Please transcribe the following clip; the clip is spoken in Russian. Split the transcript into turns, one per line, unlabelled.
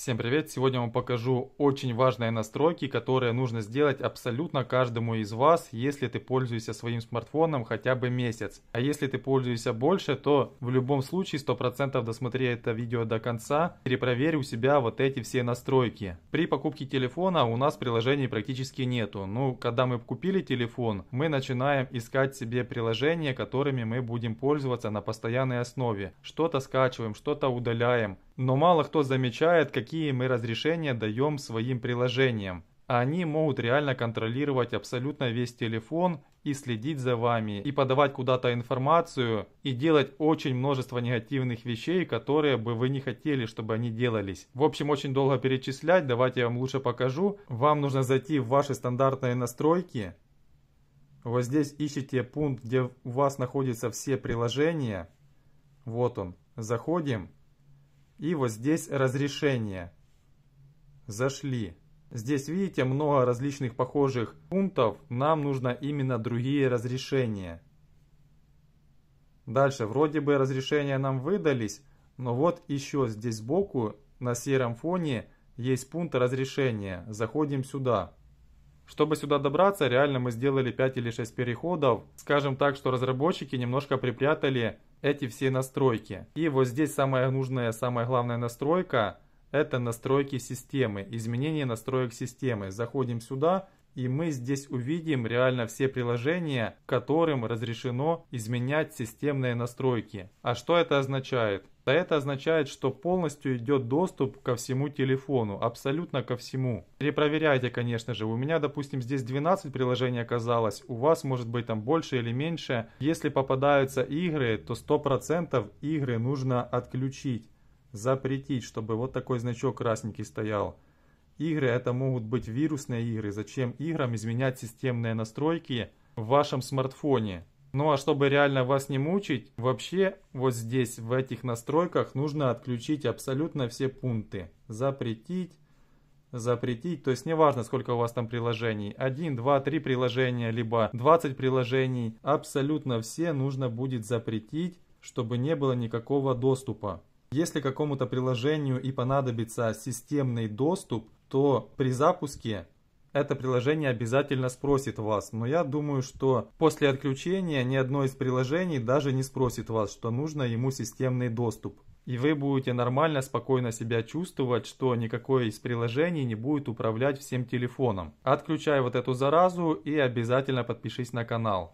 Всем привет! Сегодня я вам покажу очень важные настройки, которые нужно сделать абсолютно каждому из вас, если ты пользуешься своим смартфоном хотя бы месяц. А если ты пользуешься больше, то в любом случае 100% досмотри это видео до конца, перепроверь у себя вот эти все настройки. При покупке телефона у нас приложений практически нету. Ну, когда мы купили телефон, мы начинаем искать себе приложения, которыми мы будем пользоваться на постоянной основе. Что-то скачиваем, что-то удаляем но мало кто замечает, какие мы разрешения даем своим приложениям. Они могут реально контролировать абсолютно весь телефон и следить за вами, и подавать куда-то информацию, и делать очень множество негативных вещей, которые бы вы не хотели, чтобы они делались. В общем, очень долго перечислять, давайте я вам лучше покажу. Вам нужно зайти в ваши стандартные настройки. Вот здесь ищите пункт, где у вас находятся все приложения. Вот он. Заходим. И вот здесь разрешение. Зашли. Здесь видите много различных похожих пунктов. Нам нужно именно другие разрешения. Дальше вроде бы разрешения нам выдались, но вот еще здесь сбоку на сером фоне есть пункт разрешения. Заходим сюда. Чтобы сюда добраться, реально мы сделали 5 или 6 переходов. Скажем так, что разработчики немножко припрятали эти все настройки. И вот здесь самая нужная, самая главная настройка – это настройки системы, изменение настроек системы. Заходим сюда – и мы здесь увидим реально все приложения, которым разрешено изменять системные настройки. А что это означает? А это означает, что полностью идет доступ ко всему телефону, абсолютно ко всему. Перепроверяйте, конечно же. У меня, допустим, здесь 12 приложений оказалось, у вас может быть там больше или меньше. Если попадаются игры, то 100% игры нужно отключить, запретить, чтобы вот такой значок красненький стоял. Игры это могут быть вирусные игры. Зачем играм изменять системные настройки в вашем смартфоне? Ну а чтобы реально вас не мучить, вообще вот здесь в этих настройках нужно отключить абсолютно все пункты. Запретить, запретить. То есть неважно, сколько у вас там приложений. 1, 2, 3 приложения, либо 20 приложений. Абсолютно все нужно будет запретить, чтобы не было никакого доступа. Если какому-то приложению и понадобится системный доступ, то при запуске это приложение обязательно спросит вас. Но я думаю, что после отключения ни одно из приложений даже не спросит вас, что нужно ему системный доступ. И вы будете нормально, спокойно себя чувствовать, что никакое из приложений не будет управлять всем телефоном. Отключай вот эту заразу и обязательно подпишись на канал.